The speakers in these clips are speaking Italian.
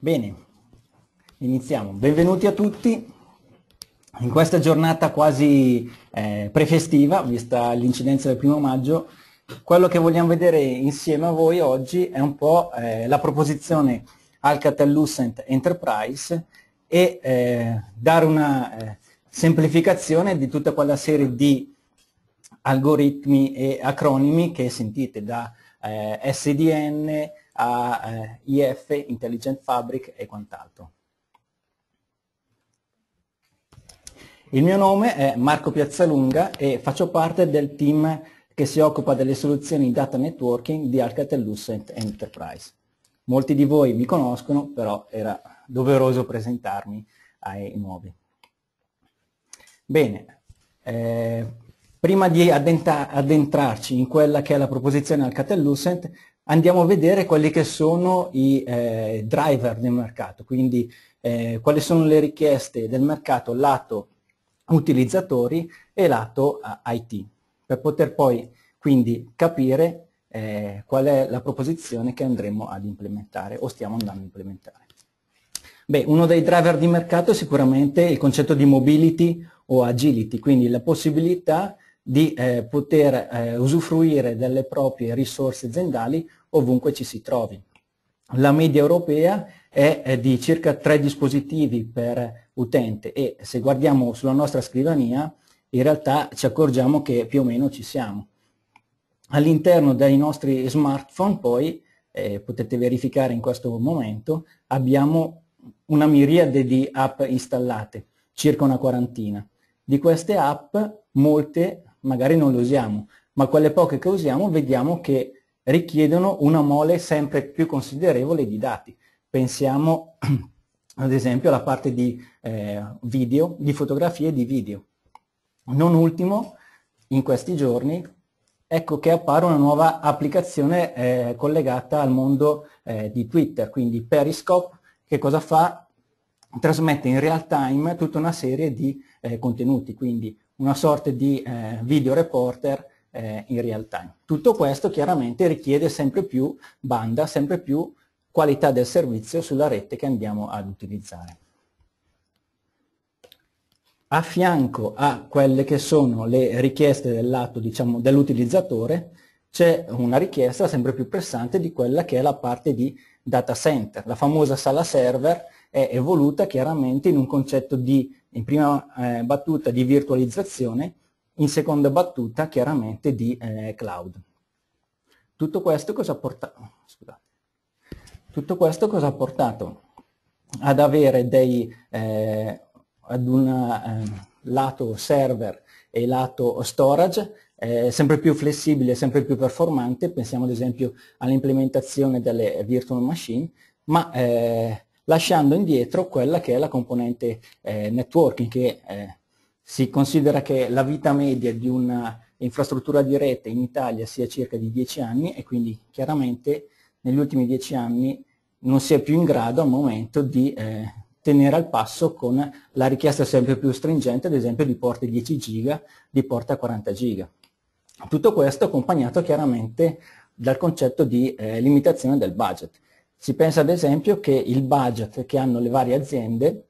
Bene, iniziamo. Benvenuti a tutti in questa giornata quasi eh, prefestiva, vista l'incidenza del primo maggio. Quello che vogliamo vedere insieme a voi oggi è un po' eh, la proposizione Alcatel-Lucent Enterprise e eh, dare una eh, semplificazione di tutta quella serie di algoritmi e acronimi che sentite da eh, SDN, a eh, IF, Intelligent Fabric e quant'altro. Il mio nome è Marco Piazzalunga e faccio parte del team che si occupa delle soluzioni data networking di Alcatel Lucent Enterprise. Molti di voi mi conoscono, però era doveroso presentarmi ai nuovi. Bene, eh, prima di addentrarci in quella che è la proposizione Alcatel Lucent, andiamo a vedere quelli che sono i eh, driver del mercato, quindi eh, quali sono le richieste del mercato lato utilizzatori e lato eh, IT, per poter poi quindi capire eh, qual è la proposizione che andremo ad implementare o stiamo andando a implementare. Beh, uno dei driver di mercato è sicuramente il concetto di mobility o agility, quindi la possibilità di eh, poter eh, usufruire delle proprie risorse aziendali ovunque ci si trovi. La media europea è di circa tre dispositivi per utente e se guardiamo sulla nostra scrivania in realtà ci accorgiamo che più o meno ci siamo. All'interno dei nostri smartphone poi, eh, potete verificare in questo momento, abbiamo una miriade di app installate, circa una quarantina. Di queste app molte magari non le usiamo, ma quelle poche che usiamo vediamo che richiedono una mole sempre più considerevole di dati. Pensiamo ad esempio alla parte di eh, video, di fotografie e di video. Non ultimo, in questi giorni, ecco che appare una nuova applicazione eh, collegata al mondo eh, di Twitter, quindi Periscope, che cosa fa? Trasmette in real time tutta una serie di eh, contenuti, quindi una sorta di eh, video reporter eh, in real time. Tutto questo chiaramente richiede sempre più banda, sempre più qualità del servizio sulla rete che andiamo ad utilizzare. A fianco a quelle che sono le richieste del lato diciamo, dell'utilizzatore c'è una richiesta sempre più pressante di quella che è la parte di data center. La famosa sala server è evoluta chiaramente in un concetto di, in prima eh, battuta, di virtualizzazione in seconda battuta chiaramente di eh, cloud. Tutto questo cosa ha portato... Scusate. Tutto questo cosa ha portato ad avere dei, eh, ad un eh, lato server e lato storage eh, sempre più flessibile, sempre più performante, pensiamo ad esempio all'implementazione delle virtual machine, ma eh, lasciando indietro quella che è la componente eh, networking che eh, si considera che la vita media di un'infrastruttura di rete in Italia sia circa di 10 anni e quindi chiaramente negli ultimi 10 anni non si è più in grado al momento di eh, tenere al passo con la richiesta sempre più stringente, ad esempio di porte 10 giga, di porta 40 giga. Tutto questo accompagnato chiaramente dal concetto di eh, limitazione del budget. Si pensa ad esempio che il budget che hanno le varie aziende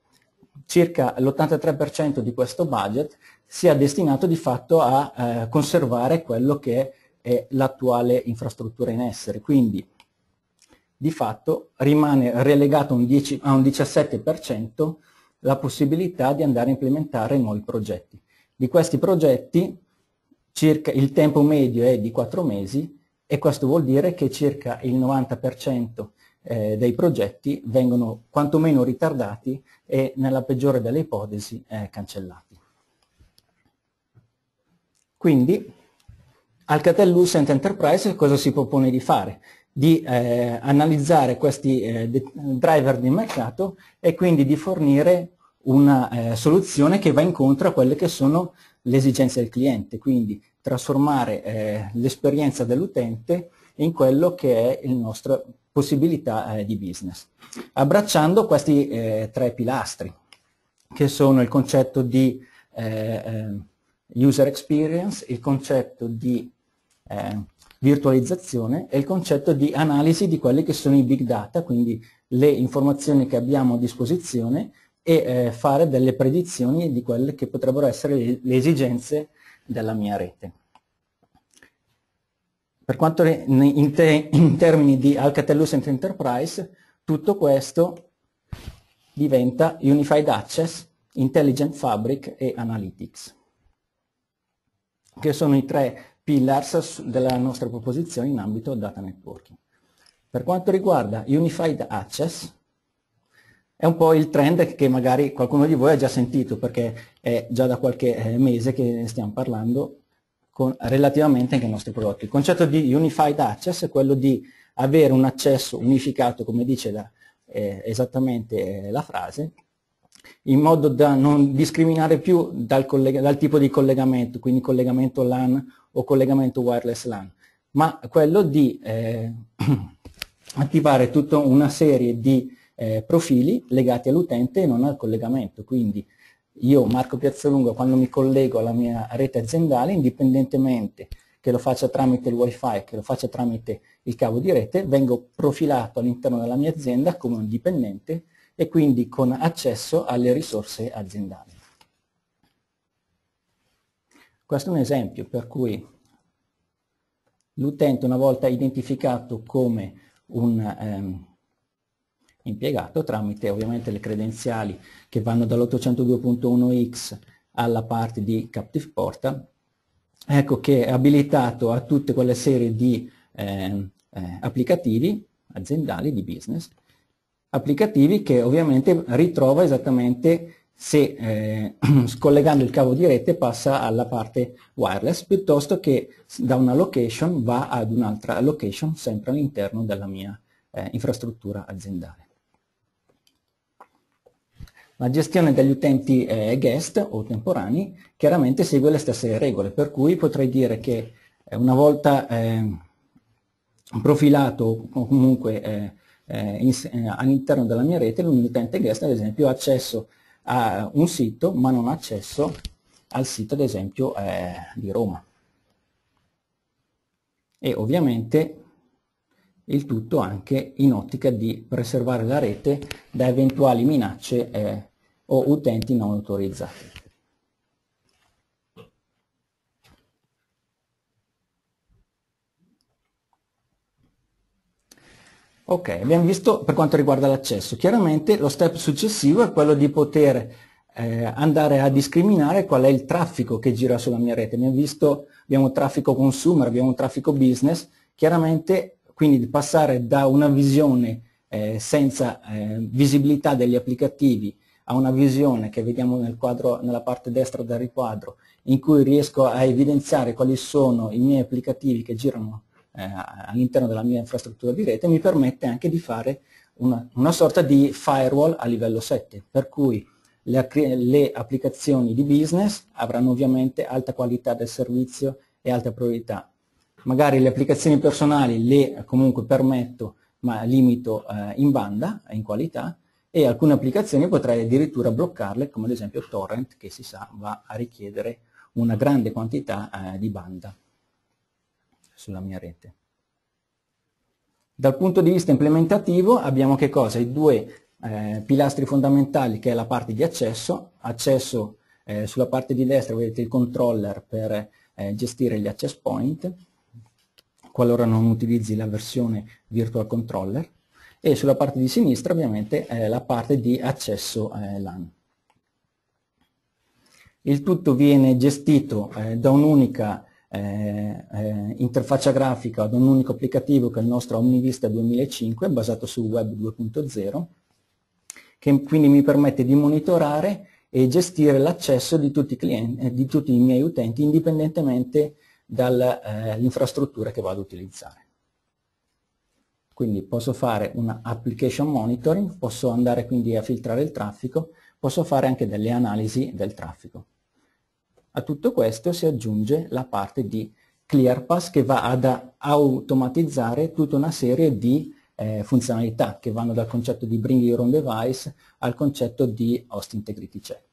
circa l'83% di questo budget sia destinato di fatto a eh, conservare quello che è l'attuale infrastruttura in essere. Quindi di fatto rimane relegato un 10, a un 17% la possibilità di andare a implementare nuovi progetti. Di questi progetti circa, il tempo medio è di 4 mesi e questo vuol dire che circa il 90% eh, dei progetti vengono quantomeno ritardati e nella peggiore delle ipotesi eh, cancellati. Quindi Alcatel Lucent Enterprise cosa si propone di fare? Di eh, analizzare questi eh, driver di mercato e quindi di fornire una eh, soluzione che va incontro a quelle che sono le esigenze del cliente, quindi trasformare eh, l'esperienza dell'utente in quello che è il nostro possibilità eh, di business, abbracciando questi eh, tre pilastri, che sono il concetto di eh, eh, user experience, il concetto di eh, virtualizzazione e il concetto di analisi di quelli che sono i big data, quindi le informazioni che abbiamo a disposizione e fare delle predizioni di quelle che potrebbero essere le, le esigenze della mia rete. Per quanto in, te, in termini di Alcatel-Lucent Enterprise, tutto questo diventa Unified Access, Intelligent Fabric e Analytics, che sono i tre pillars della nostra proposizione in ambito data networking. Per quanto riguarda Unified Access, è un po' il trend che magari qualcuno di voi ha già sentito, perché è già da qualche eh, mese che ne stiamo parlando, con, relativamente anche ai nostri prodotti. Il concetto di Unified Access è quello di avere un accesso unificato, come dice la, eh, esattamente eh, la frase, in modo da non discriminare più dal, dal, tipo di collegamento, quindi collegamento LAN o collegamento wireless LAN, ma quello di eh, attivare tutta una serie di eh, profili legati all'utente e non al collegamento, quindi io, Marco Piazzolungo quando mi collego alla mia rete aziendale, indipendentemente che lo faccia tramite il wifi, che lo faccia tramite il cavo di rete, vengo profilato all'interno della mia azienda come un dipendente e quindi con accesso alle risorse aziendali. Questo è un esempio per cui l'utente una volta identificato come un, ehm, impiegato tramite ovviamente le credenziali che vanno dall'802.1x alla parte di Captive Porta, ecco che è abilitato a tutte quelle serie di eh, eh, applicativi aziendali, di business, applicativi che ovviamente ritrova esattamente se eh, scollegando il cavo di rete passa alla parte wireless piuttosto che da una location va ad un'altra location sempre all'interno della mia eh, infrastruttura aziendale. La gestione degli utenti eh, guest o temporanei chiaramente segue le stesse regole, per cui potrei dire che eh, una volta eh, profilato o comunque eh, eh in, eh, all'interno della mia rete, l'utente guest ad esempio ha accesso a un sito ma non ha accesso al sito ad esempio di Roma. E ovviamente il tutto anche in ottica di preservare la rete da eventuali minacce eh, o utenti non autorizzati. Ok, abbiamo visto per quanto riguarda l'accesso. Chiaramente lo step successivo è quello di poter eh, andare a discriminare qual è il traffico che gira sulla mia rete. Abbiamo visto, abbiamo traffico consumer, abbiamo traffico business. Chiaramente quindi passare da una visione eh, senza eh, visibilità degli applicativi a una visione che vediamo nel quadro, nella parte destra del riquadro, in cui riesco a evidenziare quali sono i miei applicativi che girano eh, all'interno della mia infrastruttura di rete, mi permette anche di fare una, una sorta di firewall a livello 7, per cui le, le applicazioni di business avranno ovviamente alta qualità del servizio e alta priorità. Magari le applicazioni personali le comunque permetto ma limito eh, in banda, e in qualità, e alcune applicazioni potrei addirittura bloccarle come ad esempio Torrent che si sa va a richiedere una grande quantità eh, di banda sulla mia rete. Dal punto di vista implementativo abbiamo che cosa? I due eh, pilastri fondamentali che è la parte di accesso, accesso eh, sulla parte di destra vedete il controller per eh, gestire gli access point, qualora non utilizzi la versione virtual controller, e sulla parte di sinistra ovviamente eh, la parte di accesso eh, LAN. Il tutto viene gestito eh, da un'unica eh, eh, interfaccia grafica, da un unico applicativo che è il nostro Omnivista 2005 basato su Web 2.0 che quindi mi permette di monitorare e gestire l'accesso di, eh, di, tutti i miei utenti indipendentemente dall'infrastruttura che vado ad utilizzare quindi posso fare un application monitoring, posso andare quindi a filtrare il traffico, posso fare anche delle analisi del traffico. A tutto questo si aggiunge la parte di ClearPass che va ad automatizzare tutta una serie di eh, funzionalità che vanno dal concetto di bring your own device al concetto di host integrity check.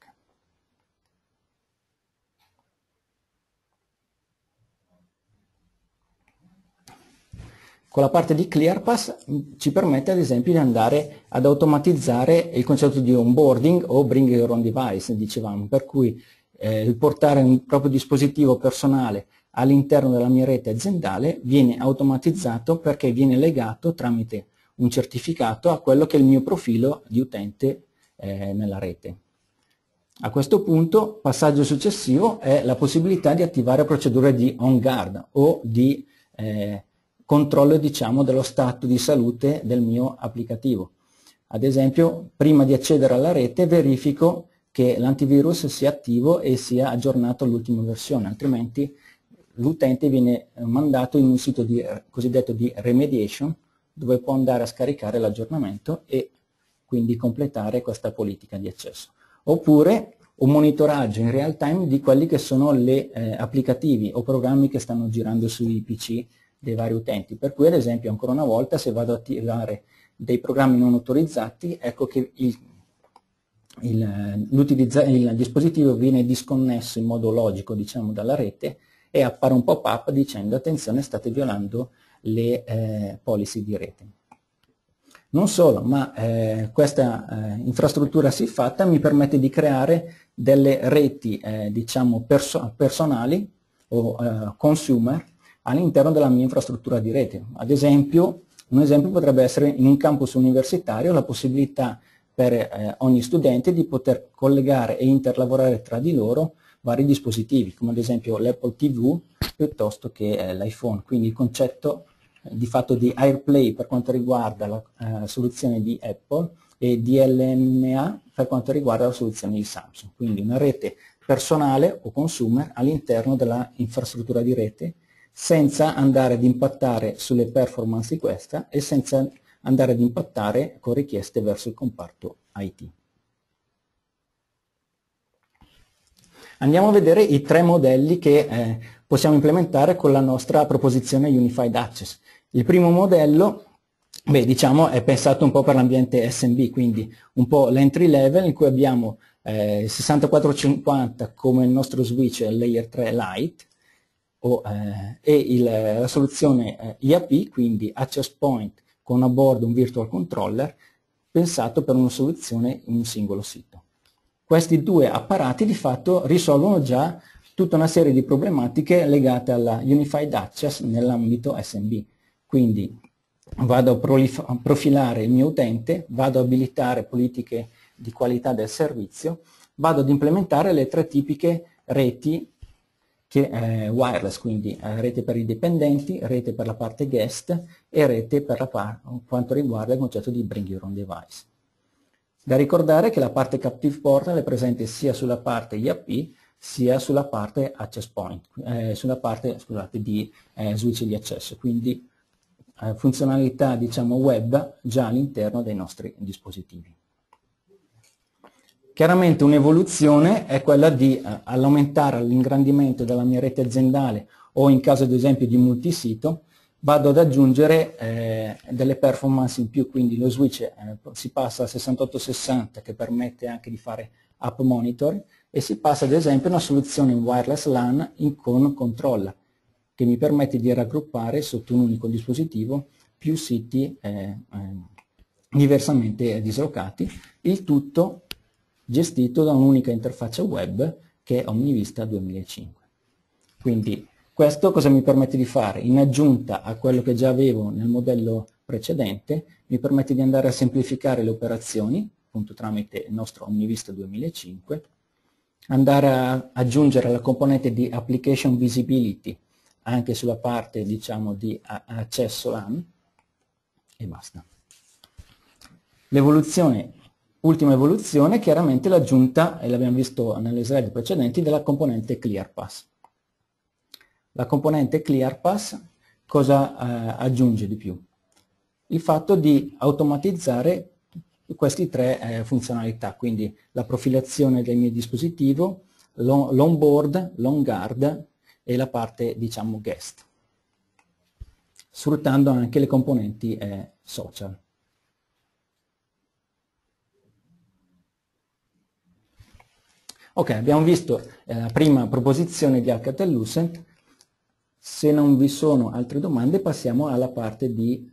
Con la parte di ClearPass mm, ci permette ad esempio di andare ad automatizzare il concetto di onboarding o bring your own device, dicevamo, per cui eh, portare un proprio dispositivo personale all'interno della mia rete aziendale viene automatizzato perché viene legato tramite un certificato a quello che è il mio profilo di utente eh, nella rete. A questo punto, passaggio successivo è la possibilità di attivare procedure di on-guard o di eh, controllo diciamo, dello stato di salute del mio applicativo. Ad esempio, prima di accedere alla rete verifico che l'antivirus sia attivo e sia aggiornato all'ultima versione, altrimenti l'utente viene mandato in un sito di, cosiddetto di remediation dove può andare a scaricare l'aggiornamento e quindi completare questa politica di accesso. Oppure un monitoraggio in real time di quelli che sono gli eh, applicativi o programmi che stanno girando sui PC dei vari utenti. Per cui ad esempio ancora una volta se vado a attivare dei programmi non autorizzati ecco che il, il, il dispositivo viene disconnesso in modo logico diciamo, dalla rete e appare un pop-up dicendo attenzione state violando le eh, policy di rete. Non solo, ma eh, questa eh, infrastruttura siffatta mi permette di creare delle reti eh, diciamo perso personali o eh, consumer all'interno della mia infrastruttura di rete. Ad esempio, un esempio potrebbe essere in un campus universitario la possibilità per eh, ogni studente di poter collegare e interlavorare tra di loro vari dispositivi, come ad esempio l'Apple TV piuttosto che eh, l'iPhone. Quindi il concetto eh, di fatto di AirPlay per quanto riguarda la eh, soluzione di Apple e DLNA per quanto riguarda la soluzione di Samsung. Quindi una rete personale o consumer all'interno dell'infrastruttura di rete senza andare ad impattare sulle performance di questa e senza andare ad impattare con richieste verso il comparto IT. Andiamo a vedere i tre modelli che eh, possiamo implementare con la nostra proposizione Unified Access. Il primo modello beh, diciamo, è pensato un po' per l'ambiente SMB, quindi un po' l'entry level in cui abbiamo eh, il 6450 come il nostro switch layer 3 light, o, eh, e il, eh, la soluzione eh, IAP, quindi Access Point con a bordo un virtual controller, pensato per una soluzione in un singolo sito. Questi due apparati di fatto risolvono già tutta una serie di problematiche legate alla Unified Access nell'ambito SMB. Quindi vado a profilare il mio utente, vado a abilitare politiche di qualità del servizio, vado ad implementare le tre tipiche reti che è wireless, quindi eh, rete per i dipendenti, rete per la parte guest e rete per quanto riguarda il concetto di bring your own device. Da ricordare che la parte captive portal è presente sia sulla parte IAP sia sulla parte access point, eh, sulla parte scusate, di eh, switch di accesso, quindi eh, funzionalità diciamo, web già all'interno dei nostri dispositivi. Chiaramente un'evoluzione è quella di eh, all'aumentare l'ingrandimento della mia rete aziendale o in caso ad esempio di multisito vado ad aggiungere eh, delle performance in più, quindi lo switch eh, si passa a 6860 che permette anche di fare app monitor e si passa ad esempio a una soluzione wireless LAN in con controller che mi permette di raggruppare sotto un unico dispositivo più siti eh, eh diversamente dislocati, il tutto gestito da un'unica interfaccia web che è OmniVista 2005. Quindi questo cosa mi permette di fare? In aggiunta a quello che già avevo nel modello precedente, mi permette di andare a semplificare le operazioni, appunto tramite il nostro OmniVista 2005, andare a aggiungere la componente di Application Visibility anche sulla parte diciamo di accesso LAN e basta. L'evoluzione Ultima evoluzione, chiaramente l'aggiunta, e l'abbiamo visto nelle slide precedenti, della componente ClearPass. La componente ClearPass cosa eh, aggiunge di più? Il fatto di automatizzare queste tre eh, funzionalità, quindi la profilazione del mio dispositivo, l'onboard, l'onguard e la parte diciamo guest, sfruttando anche le componenti eh, social. Ok, abbiamo visto eh, la prima proposizione di Alcatel-Lucent. Se non vi sono altre domande passiamo alla parte di...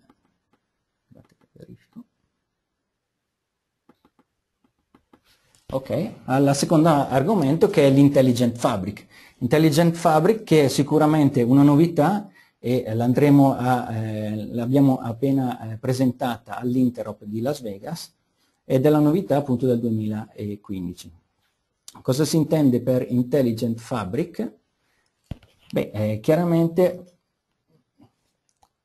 Ok, al secondo argomento che è l'Intelligent Fabric. Intelligent Fabric che è sicuramente una novità e eh, l'abbiamo eh, appena eh, presentata all'Interop di Las Vegas ed è la novità appunto del 2015. Cosa si intende per Intelligent Fabric? Beh, eh, chiaramente,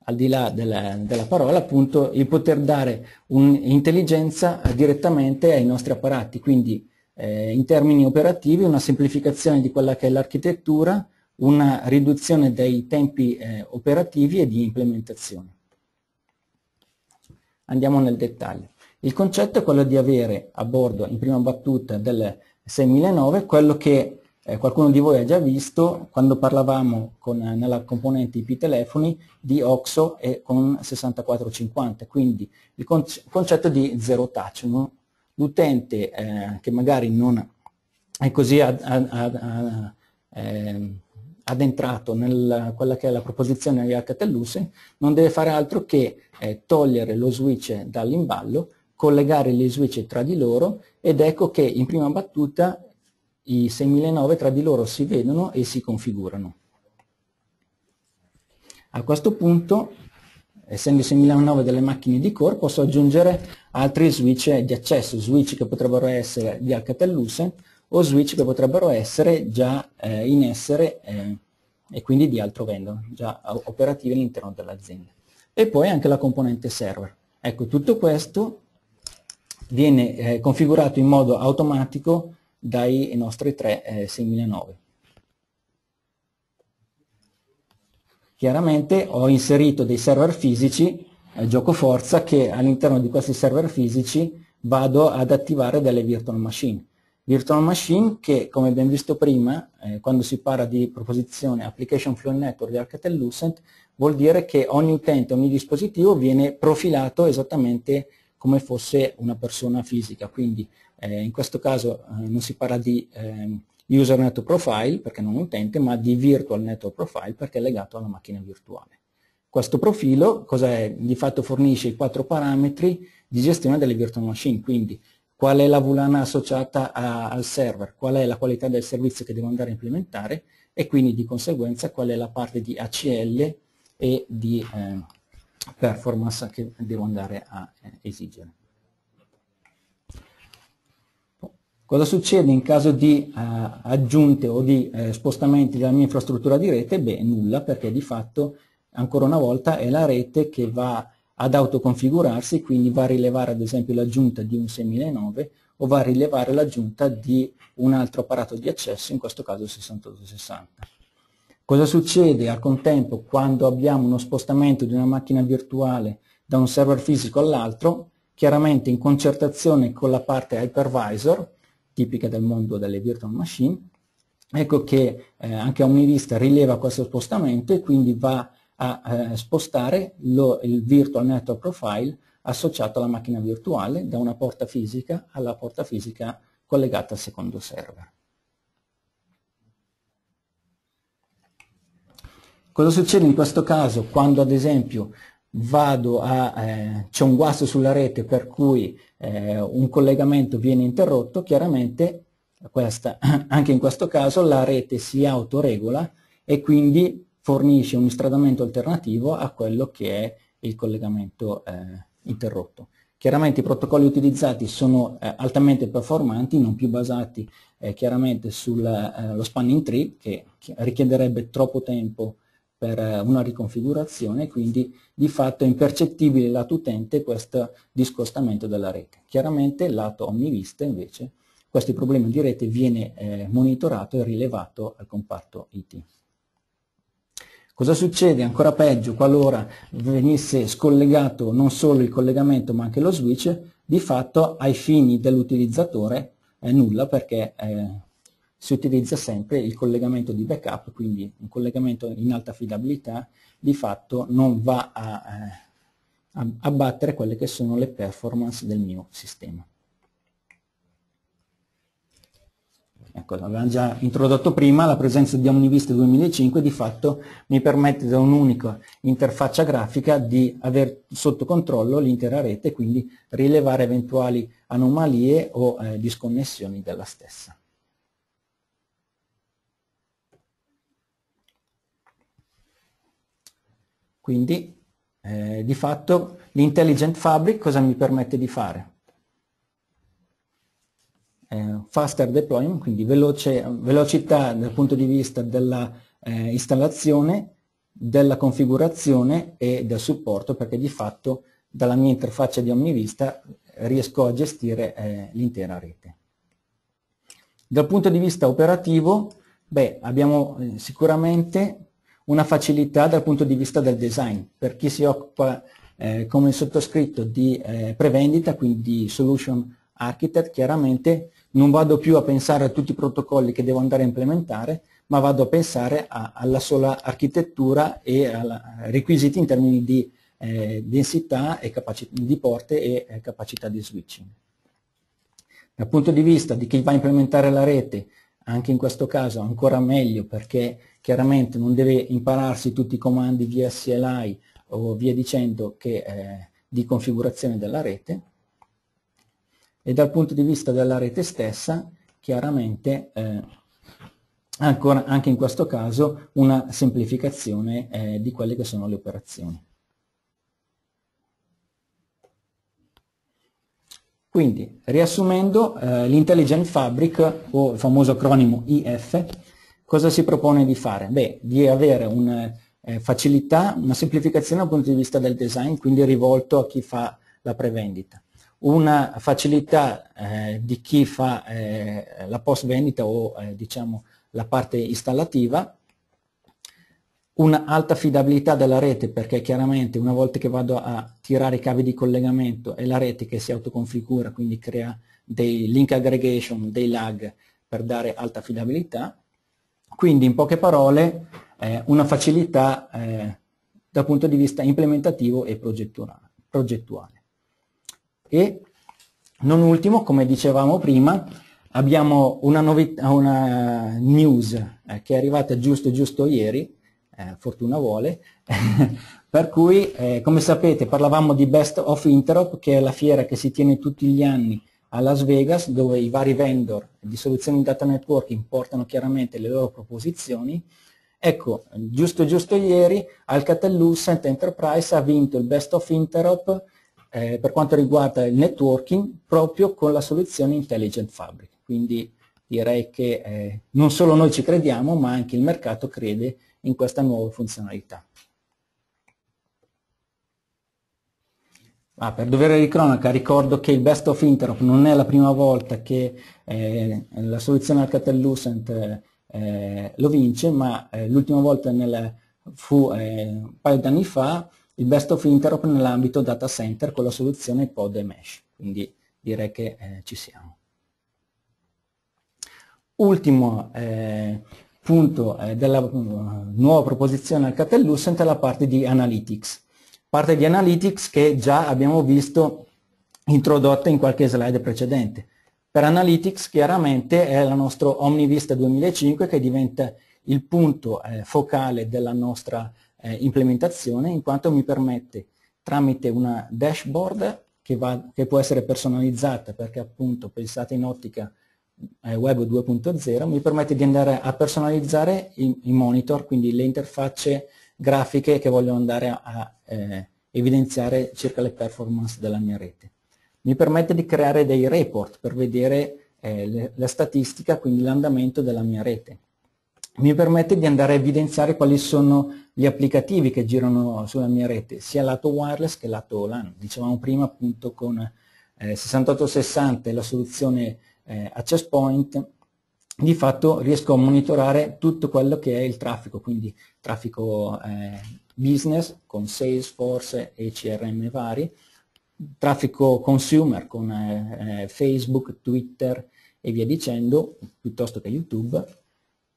al di là della, della, parola, appunto, il poter dare un'intelligenza direttamente ai nostri apparati, quindi eh, in termini operativi una semplificazione di quella che è l'architettura, una riduzione dei tempi eh, operativi e di implementazione. Andiamo nel dettaglio. Il concetto è quello di avere a bordo, in prima battuta, delle 6009, quello che eh, qualcuno di voi ha già visto quando parlavamo con, eh, nella componente IP telefoni di OXO e con 6450, quindi il concetto di zero touch. No? L'utente eh, che magari non è così ad, ad, ad, eh, ehm, addentrato nella quella che è la proposizione di HTLUSE non deve fare altro che eh, togliere lo switch dall'imballo collegare gli switch tra di loro ed ecco che in prima battuta i 6009 tra di loro si vedono e si configurano. A questo punto, essendo i 6009 delle macchine di core, posso aggiungere altri switch di accesso, switch che potrebbero essere di Alcatel-Lucent o switch che potrebbero essere già eh, in essere eh, e quindi di altro vendor, già operativi all'interno dell'azienda. E poi anche la componente server. Ecco, tutto questo viene eh, configurato in modo automatico dai nostri tre eh, 6009. Chiaramente ho inserito dei server fisici, eh, gioco forza, che all'interno di questi server fisici vado ad attivare delle virtual machine. Virtual machine che, come abbiamo visto prima, eh, quando si parla di proposizione Application Flow Network di Alcatel-Lucent, vuol dire che ogni utente, ogni dispositivo viene profilato esattamente come fosse una persona fisica. Quindi eh, in questo caso eh, non si parla di eh, user network profile perché non utente, ma di virtual network profile perché è legato alla macchina virtuale. Questo profilo di fatto fornisce i quattro parametri di gestione delle virtual machine, quindi qual è la VLAN associata a, al server, qual è la qualità del servizio che devo andare a implementare e quindi di conseguenza qual è la parte di ACL e di eh, performance che devo andare a eh, esigere. Cosa succede in caso di eh, aggiunte o di eh, spostamenti della mia infrastruttura di rete? Beh, nulla, perché di fatto, ancora una volta, è la rete che va ad autoconfigurarsi, quindi va a rilevare ad esempio l'aggiunta di un 6009 o va a rilevare l'aggiunta di un altro apparato di accesso, in questo caso il 6260. Cosa succede al contempo quando abbiamo uno spostamento di una macchina virtuale da un server fisico all'altro? Chiaramente in concertazione con la parte hypervisor, tipica del mondo delle virtual machine, ecco che eh, anche OmniVista rileva questo spostamento e quindi va a eh, spostare lo, il virtual network profile associato alla macchina virtuale da una porta fisica alla porta fisica collegata al secondo server. Cosa succede in questo caso quando ad esempio vado a, eh, c'è un guasto sulla rete per cui eh, un collegamento viene interrotto, chiaramente questa, anche in questo caso la rete si autoregola e quindi fornisce un stradamento alternativo a quello che è il collegamento eh, interrotto. Chiaramente i protocolli utilizzati sono eh, altamente performanti, non più basati eh, chiaramente sullo eh, spanning tree che richiederebbe troppo tempo per eh, una riconfigurazione, quindi di fatto è impercettibile lato utente questo discostamento della rete. Chiaramente lato omnivista invece questo problema di rete viene eh, monitorato e rilevato al comparto IT. Cosa succede? Ancora peggio, qualora venisse scollegato non solo il collegamento ma anche lo switch, di fatto ai fini dell'utilizzatore è eh, nulla perché eh, si utilizza sempre il collegamento di backup, quindi un collegamento in alta affidabilità di fatto non va a, eh, a, a battere quelle che sono le performance del mio sistema. Ecco, l'avevamo già introdotto prima, la presenza di Omnivista 2005 di fatto mi permette da un'unica interfaccia grafica di avere sotto controllo l'intera rete e quindi rilevare eventuali anomalie o eh, disconnessioni della stessa. Quindi eh, di fatto l'intelligent fabric cosa mi permette di fare? Eh, faster deployment, quindi veloce, velocità dal punto di vista dell'installazione, eh, della configurazione e del supporto perché di fatto dalla mia interfaccia di Omnivista riesco a gestire eh, l'intera rete. Dal punto di vista operativo, beh, abbiamo eh, sicuramente una facilità dal punto di vista del design per chi si occupa eh, come sottoscritto di eh, prevendita, quindi solution architect, chiaramente non vado più a pensare a tutti i protocolli che devo andare a implementare, ma vado a pensare a, alla sola architettura e ai eh, requisiti in termini di eh, densità di porte e eh, capacità di switching. Dal punto di vista di chi va a implementare la rete, anche in questo caso ancora meglio perché chiaramente non deve impararsi tutti i comandi via CLI o via dicendo che eh, di configurazione della rete e dal punto di vista della rete stessa chiaramente eh, ancora, anche in questo caso una semplificazione eh, di quelle che sono le operazioni. Quindi, riassumendo, eh, l'Intelligent Fabric, o il famoso acronimo IF, Cosa si propone di fare? Beh, di avere un, eh, facilità, una semplificazione dal punto di vista del design, quindi rivolto a chi fa la prevendita, una facilità eh, di chi fa eh, la post vendita o eh, diciamo la parte installativa, un'alta affidabilità della rete perché chiaramente una volta che vado a tirare i cavi di collegamento è la rete che si autoconfigura, quindi crea dei link aggregation, dei lag per dare alta affidabilità, quindi in poche parole eh, una facilità eh, dal punto di vista implementativo e progettuale. E non ultimo, come dicevamo prima, abbiamo una, una news eh, che è arrivata giusto giusto ieri, eh, fortuna vuole, per cui eh, come sapete parlavamo di Best of Interop che è la fiera che si tiene tutti gli anni a Las Vegas dove i vari vendor di soluzioni data networking portano chiaramente le loro proposizioni. Ecco, giusto giusto ieri Alcatel Lucent Enterprise ha vinto il Best of Interop eh, per quanto riguarda il networking proprio con la soluzione Intelligent Fabric. Quindi direi che eh, non solo noi ci crediamo ma anche il mercato crede in questa nuova funzionalità. Ah, per dovere di cronaca ricordo che il best of interop non è la prima volta che eh, la soluzione Alcatel-Lucent eh, lo vince, ma eh, l'ultima volta nel, fu eh, un paio di anni fa il best of interop nell'ambito data center con la soluzione pod e mesh, quindi direi che eh, ci siamo. Ultimo eh, punto della nuova proposizione Alcatel-Lucent è la parte di analytics parte di Analytics che già abbiamo visto introdotta in qualche slide precedente. Per Analytics chiaramente è il nostro Omnivista 2005 che diventa il punto eh, focale della nostra eh, implementazione in quanto mi permette tramite una dashboard che, va, che può essere personalizzata perché appunto pensate in ottica eh, web 2.0 mi permette di andare a personalizzare i, i monitor, quindi le interfacce grafiche che voglio andare a, a eh, evidenziare circa le performance della mia rete. Mi permette di creare dei report per vedere eh, le, la statistica, quindi l'andamento della mia rete. Mi permette di andare a evidenziare quali sono gli applicativi che girano sulla mia rete, sia lato wireless che lato LAN. Dicevamo prima appunto con eh, 6860 e la soluzione eh, access point, di fatto riesco a monitorare tutto quello che è il traffico, quindi traffico eh, business con Salesforce e CRM vari, traffico consumer con eh, eh, Facebook, Twitter e via dicendo, piuttosto che YouTube,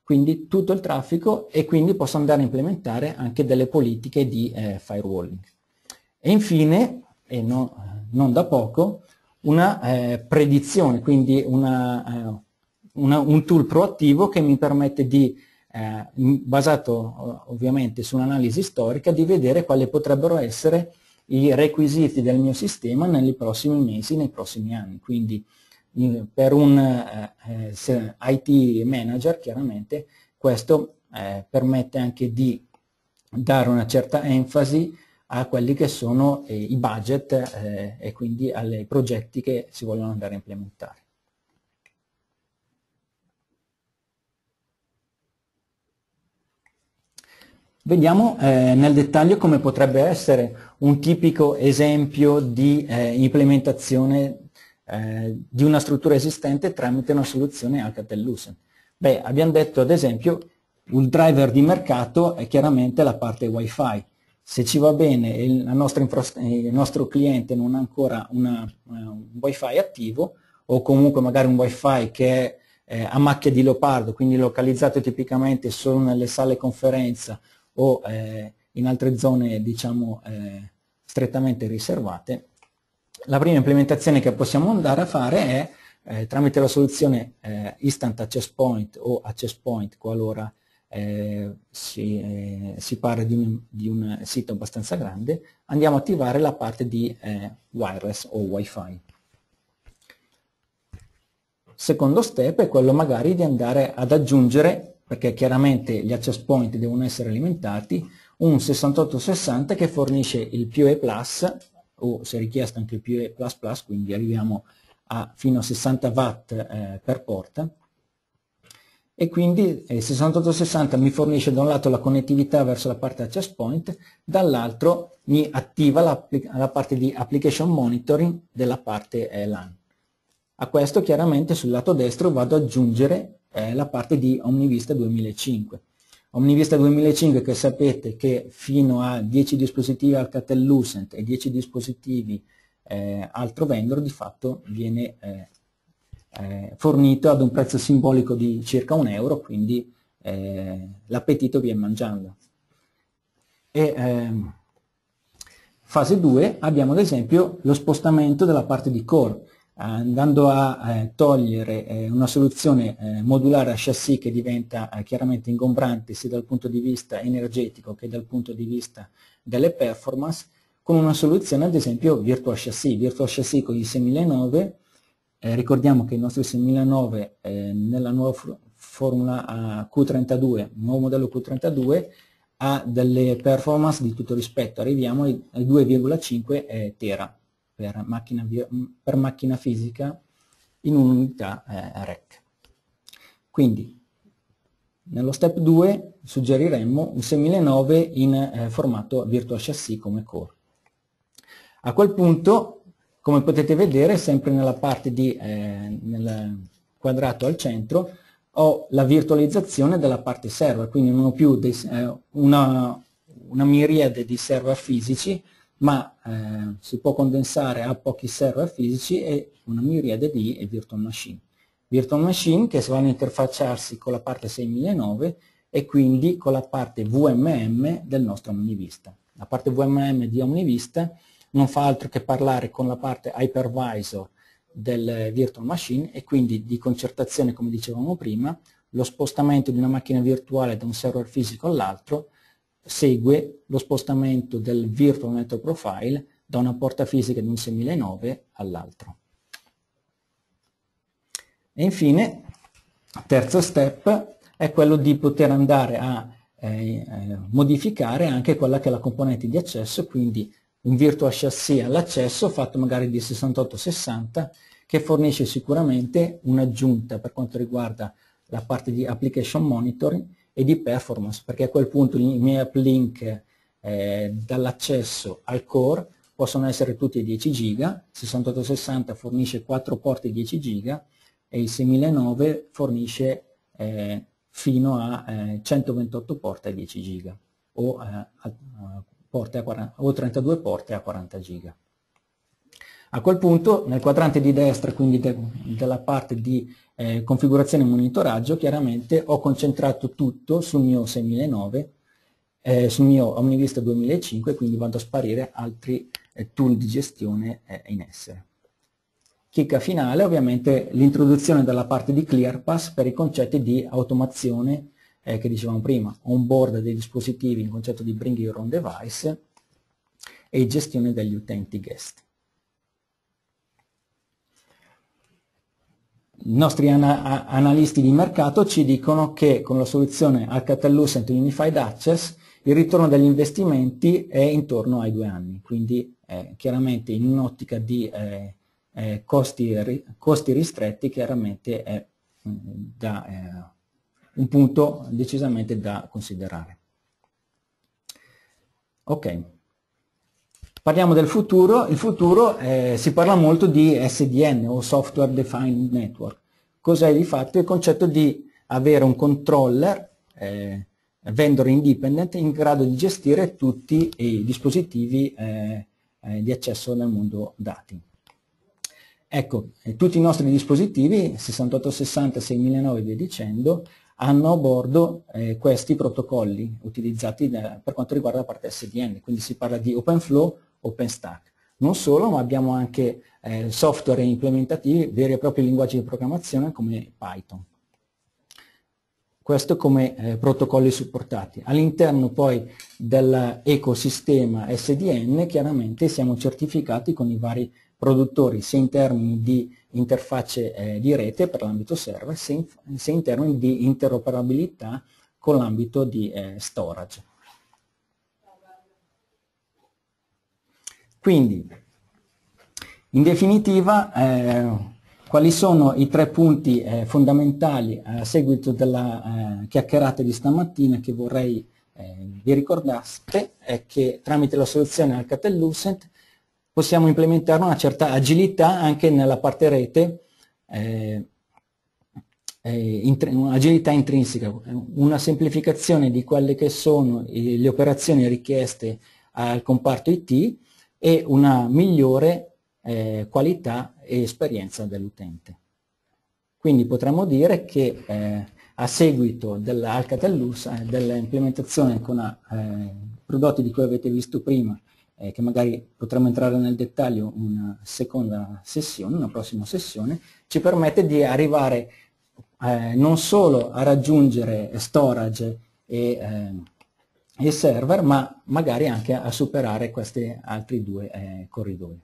quindi tutto il traffico e quindi posso andare a implementare anche delle politiche di eh, firewalling. E infine, e no, non da poco, una eh, predizione, quindi una, eh, una, un tool proattivo che mi permette di eh, basato ovviamente su un'analisi storica, di vedere quali potrebbero essere i requisiti del mio sistema nei prossimi mesi, nei prossimi anni. Quindi per un eh, eh IT manager chiaramente questo eh, permette anche di dare una certa enfasi a quelli che sono eh, i budget eh, e quindi ai progetti che si vogliono andare a implementare. Vediamo eh, nel dettaglio come potrebbe essere un tipico esempio di eh, implementazione eh, di una struttura esistente tramite una soluzione Alcatel-Lucent. Beh, abbiamo detto ad esempio il driver di mercato è chiaramente la parte Wi-Fi. Se ci va bene e il eh, nostro cliente non ha ancora una, un Wi-Fi attivo o comunque magari un Wi-Fi che è eh, a macchia di leopardo, quindi localizzato tipicamente solo nelle sale conferenza o eh, in altre zone diciamo eh, strettamente riservate, la prima implementazione che possiamo andare a fare è eh, tramite la soluzione eh, Instant Access Point o Access Point qualora eh, si, eh, si parla di un, di un, sito abbastanza grande, andiamo a attivare la parte di wireless o wifi. Secondo step è quello magari di andare ad aggiungere perché chiaramente gli access point devono essere alimentati, un 6860 che fornisce il PoE+, o se richiesto anche il PoE++, quindi arriviamo a fino a 60 watt eh, per porta, e quindi il eh, 6860 mi fornisce da un lato la connettività verso la parte access point, dall'altro mi attiva la, la, parte di application monitoring della parte eh, LAN. A questo chiaramente sul lato destro vado ad aggiungere eh, la parte di Omnivista 2005. Omnivista 2005 che sapete che fino a 10 dispositivi Alcatel-Lucent e 10 dispositivi eh, altro vendor di fatto viene eh, eh, fornito ad un prezzo simbolico di circa un euro, quindi eh, l'appetito viene mangiando. E, ehm, fase 2 abbiamo ad esempio lo spostamento della parte di core andando a eh, togliere eh, una soluzione eh, modulare a chassis che diventa chiaramente ingombrante sia dal punto di vista energetico che dal punto di vista delle performance, con una soluzione ad esempio Virtual Chassis, Virtual Chassis con i 6009, eh, ricordiamo che il nostro 6009 eh, nella nuova formula Q32, nuovo modello Q32, ha delle performance di tutto rispetto, arriviamo ai 2,5 eh, tera per macchina, mm, per macchina fisica in un'unità eh, REC. Quindi nello step 2 suggeriremmo un 6009 in eh, formato virtual chassis come core. A quel punto, come potete vedere, sempre nella parte di, eh, nel quadrato al centro, ho la virtualizzazione della parte server, quindi non ho più dei, eh, una, una miriade di server fisici, ma eh, si può condensare a pochi server fisici e una miriade di eh, virtual machine. Virtual machine che vanno a interfacciarsi con la parte 6009 e quindi con la parte VMM del nostro Omnivista. La parte VMM di Omnivista non fa altro che parlare con la parte hypervisor del eh, virtual machine e quindi di concertazione, come dicevamo prima, lo spostamento di una macchina virtuale da un server fisico all'altro segue lo spostamento del virtual network profile da una porta fisica di un 6009 all'altro. E infine, terzo step, è quello di poter andare a eh, eh, modificare anche quella che è la componente di accesso, quindi un virtual chassis all'accesso fatto magari di 6860 che fornisce sicuramente un'aggiunta per quanto riguarda la parte di application monitoring e di performance, perché a quel punto i miei app link eh, dall'accesso al core possono essere tutti 10 giga, 6860 fornisce 4 porti 10 giga e il 6009 fornisce eh, fino a eh, 128 porte a 10 giga o, eh, a, eh, porte a 40, o 32 porte a 40 giga. A quel punto nel quadrante di destra, quindi de, della parte di eh, configurazione e monitoraggio, chiaramente ho concentrato tutto sul mio 6009, eh, sul mio Omnivista 2005, quindi vado a sparire altri eh, tool di gestione eh, in essere. Chicca finale, ovviamente l'introduzione dalla parte di ClearPass per i concetti di automazione eh, che dicevamo prima, onboard dei dispositivi in concetto di bring your own device e gestione degli utenti guest. i nostri ana analisti di mercato ci dicono che con la soluzione Alcatel-Lucent Unified Access il ritorno degli investimenti è intorno ai due anni, quindi eh, chiaramente in un'ottica di eh, eh, costi, costi, ristretti chiaramente è mm, da, eh, un punto decisamente da considerare. Ok. Parliamo del futuro, il futuro eh, si parla molto di SDN o Software Defined Network. Cos'è di fatto? Il concetto di avere un controller eh, vendor independent in grado di gestire tutti i dispositivi eh, eh di accesso nel mondo dati. Ecco, eh, tutti i nostri dispositivi, 6860, 6009 e via dicendo, hanno a bordo eh, questi protocolli utilizzati da, per quanto riguarda la parte SDN, quindi si parla di OpenFlow OpenStack. Non solo, ma abbiamo anche eh, software implementativi, veri e propri linguaggi di programmazione come Python. Questo come eh, protocolli supportati. All'interno poi dell'ecosistema SDN chiaramente siamo certificati con i vari produttori, sia in termini di interfacce eh, di rete per l'ambito server, sia in, sia in, termini di interoperabilità con l'ambito di eh, storage. Quindi, in definitiva, eh, quali sono i tre punti eh, fondamentali a seguito della eh, chiacchierata di stamattina che vorrei eh, vi ricordaste è che tramite la soluzione Alcatel-Lucent possiamo implementare una certa agilità anche nella parte rete, eh, eh, intrinseca, una semplificazione di quelle che sono le operazioni richieste al comparto IT e una migliore eh, qualità e esperienza dell'utente. Quindi potremmo dire che eh, a seguito dell'Alcatellus, eh, dell'implementazione con eh, prodotti di cui avete visto prima, eh, che magari potremmo entrare nel dettaglio una seconda sessione, una prossima sessione, ci permette di arrivare eh, non solo a raggiungere storage e eh, e server, ma magari anche a superare questi altri due eh, corridoi.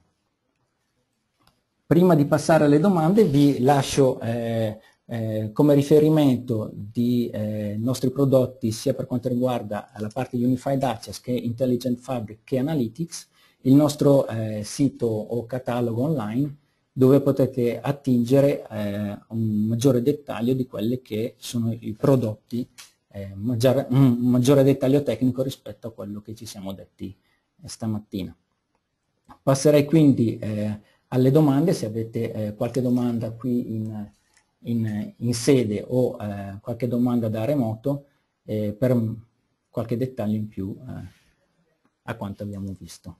Prima di passare alle domande vi lascio eh, eh, come riferimento di eh, nostri prodotti sia per quanto riguarda la parte Unified Access che Intelligent Fabric che Analytics, il nostro eh, sito o catalogo online dove potete attingere eh, un maggiore dettaglio di quelli che sono i prodotti eh, maggiore, mm, maggiore dettaglio tecnico rispetto a quello che ci siamo detti eh, stamattina. Passerei quindi eh, alle domande, se avete eh, qualche domanda qui in, in, in sede o eh, qualche domanda da remoto eh, per qualche dettaglio in più a quanto abbiamo visto.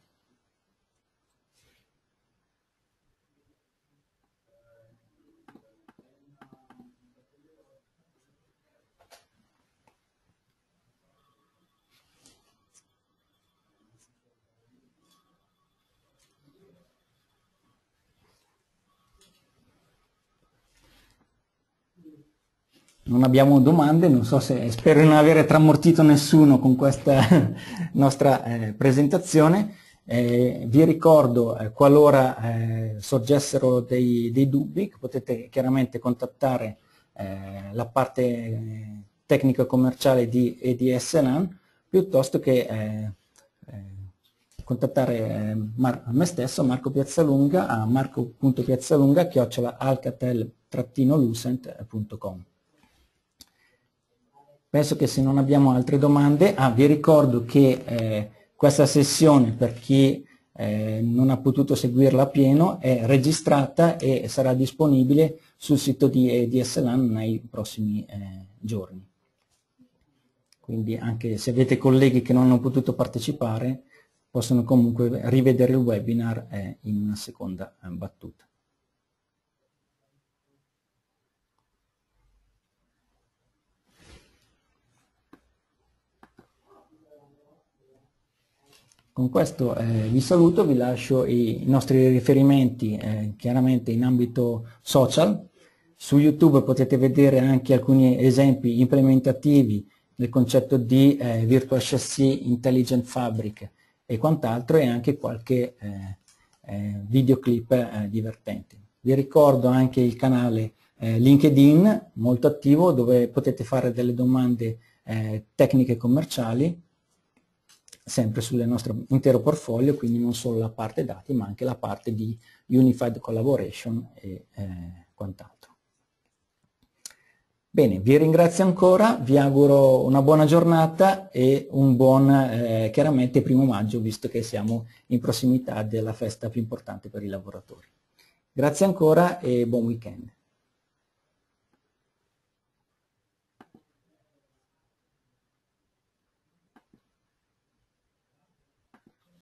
non abbiamo domande, non so se spero di non avere tramortito nessuno con questa nostra eh, presentazione. Eh, vi ricordo, eh, qualora eh, sorgessero dei, dei, dubbi, potete chiaramente contattare eh, la parte eh, tecnica commerciale di EDS LAN, piuttosto che contattare me stesso, Marco Piazzalunga, a marco.piazzalunga-alcatel-lucent.com. Penso che se non abbiamo altre domande, ah, vi ricordo che eh, questa sessione per chi eh, non ha potuto seguirla a pieno è registrata e sarà disponibile sul sito di, eh, di SLAN nei prossimi eh, giorni. Quindi anche se avete colleghi che non hanno potuto partecipare possono comunque rivedere il webinar eh, in una seconda eh, battuta. Con questo eh, vi saluto, vi lascio i nostri riferimenti eh, chiaramente in ambito social. Su YouTube potete vedere anche alcuni esempi implementativi del concetto di eh, Virtual Chassis, Intelligent Fabric e quant'altro e anche qualche eh, eh, videoclip eh, divertente. Vi ricordo anche il canale LinkedIn, molto attivo, dove potete fare delle domande tecniche commerciali sempre sul nostro intero portfolio, quindi non solo la parte dati ma anche la parte di Unified Collaboration e eh, quant'altro. Bene, vi ringrazio ancora, vi auguro una buona giornata e un buon, eh, chiaramente, primo maggio, visto che siamo in prossimità della festa più importante per i lavoratori. Grazie ancora e buon weekend.